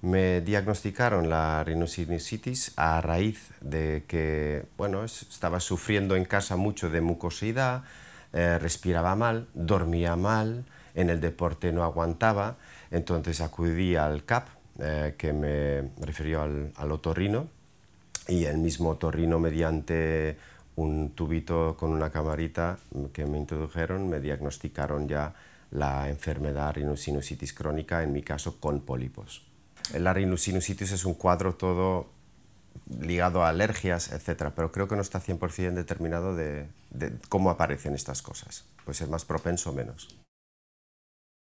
me diagnosticaron la rinosinusitis a raíz de que bueno, estaba sufriendo en casa mucho de mucosidad, eh, respiraba mal, dormía mal, en el deporte no aguantaba, entonces acudí al CAP, eh, que me refirió al, otorrino, y el mismo otorrino mediante un tubito con una camarita que me introdujeron, me diagnosticaron ya la enfermedad rinosinusitis crónica, en mi caso con pólipos. La rhinosinusitis es un cuadro todo ligado a alergias, etcétera, pero creo que no está 100% determinado de, cómo aparecen estas cosas. Pues es más propenso o menos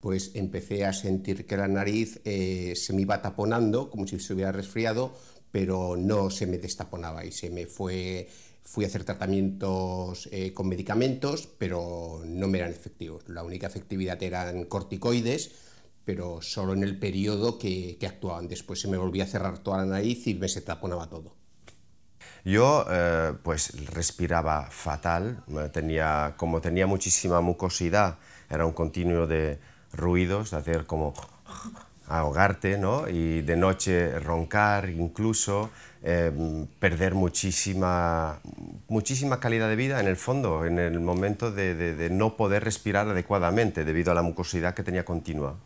pues empecé a sentir que la nariz eh, se me iba taponando, como si se hubiera resfriado, pero no se me destaponaba y se me fue, fui a hacer tratamientos eh, con medicamentos, pero no me eran efectivos. La única efectividad eran corticoides, pero solo en el periodo que, actuaban. Después se me volvía a cerrar toda la nariz y me se taponaba todo. Yo eh, pues respiraba fatal, tenía, como tenía muchísima mucosidad, era un continuo de ruidos, de hacer como ahogarte, ¿no? Y de noche roncar incluso, em, perder muchísima, muchísima calidad de vida en el fondo, en el momento de no poder respirar adecuadamente debido a la mucosidad que tenía continua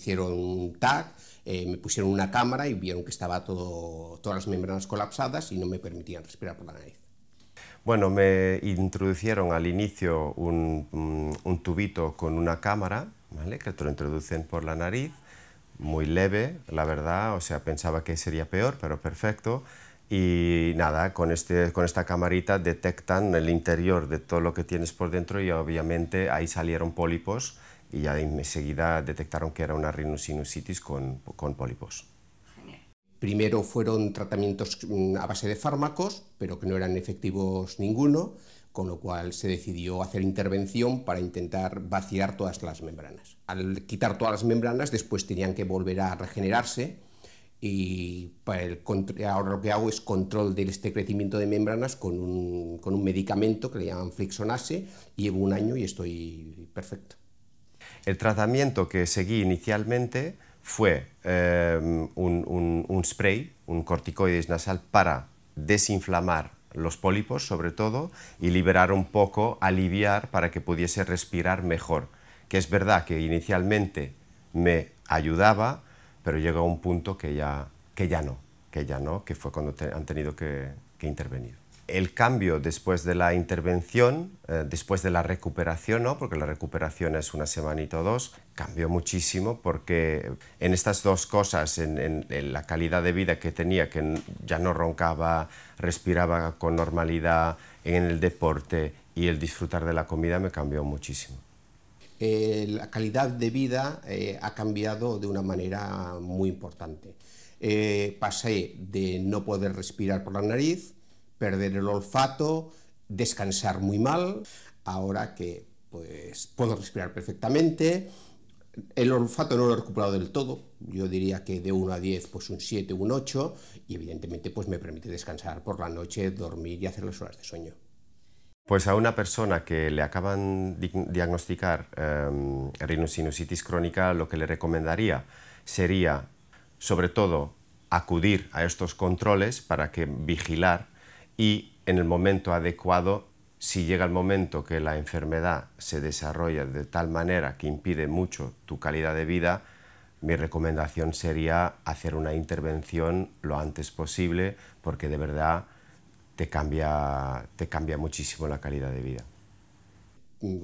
hicieron un tag, eh, me pusieron una cámara y vieron que estaba todas las membranas colapsadas y no me permitían respirar por la nariz. Bueno, me introducieron al inicio un, mm, tubito con una cámara, que te lo introducen por la nariz, muy leve, la verdad, o sea, pensaba que sería peor, pero perfecto. Y nada, con, este, con esta camarita detectan el interior de todo lo que tienes por dentro y obviamente ahí salieron pólipos y ya enseguida detectaron que era una rinosinusitis con, con pólipos. Primero fueron tratamientos mm, a base de fármacos, pero que no eran efectivos ninguno, con lo cual se decidió hacer intervención para intentar vaciar todas las membranas. Al quitar todas las membranas, después tenían que volver a regenerarse y ahora lo que hago es control de este crecimiento de membranas con un, con un medicamento que le llaman flixonase. Llevo un año y estoy perfecto. El tratamiento que seguí inicialmente fue em, un, spray, un corticoides nasal para desinflamar los pólipos sobre todo y liberar un poco, aliviar para que pudiese respirar mejor. Que es verdad que inicialmente me ayudaba, pero llegó a un punto que ya, que ya no, que ya no, que fue cuando han tenido que intervenir el cambio después de la intervención, eh, después de la recuperación, ¿no? porque la recuperación es una semanita o dos, cambió muchísimo porque en estas dos cosas, en, la calidad de vida que tenía, que ya no roncaba, respiraba con normalidad, en el deporte y el disfrutar de la comida me cambió muchísimo. Eh, la calidad de vida eh, ha cambiado de una manera muy importante. pasé de no poder respirar por la nariz, perder el olfato, descansar muy mal, ahora que pues puedo respirar perfectamente, el olfato no lo he recuperado del todo, yo diría que de 1 a 10 pues un 7, un 8 y evidentemente pues me permite descansar por la noche, dormir y hacer las horas de sueño. Pues a una persona que le acaban de diagnosticar eh, crónica lo que le recomendaría sería sobre todo acudir a estos controles para que vigilar y en el momento adecuado, si llega el momento que la enfermedad se desarrolla de tal manera que impide mucho tu calidad de vida, mi recomendación sería hacer una intervención lo antes posible porque de verdad te cambia, te cambia muchísimo la calidad de vida.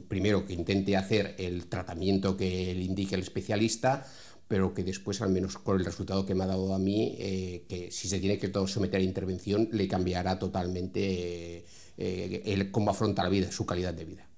Primero que intente hacer el tratamiento que le indique el especialista, pero que después, al menos con el resultado que me ha dado a mí, eh, que si se tiene que todo someter a intervención, le cambiará totalmente eh, eh, el, cómo afronta la vida, su calidad de vida.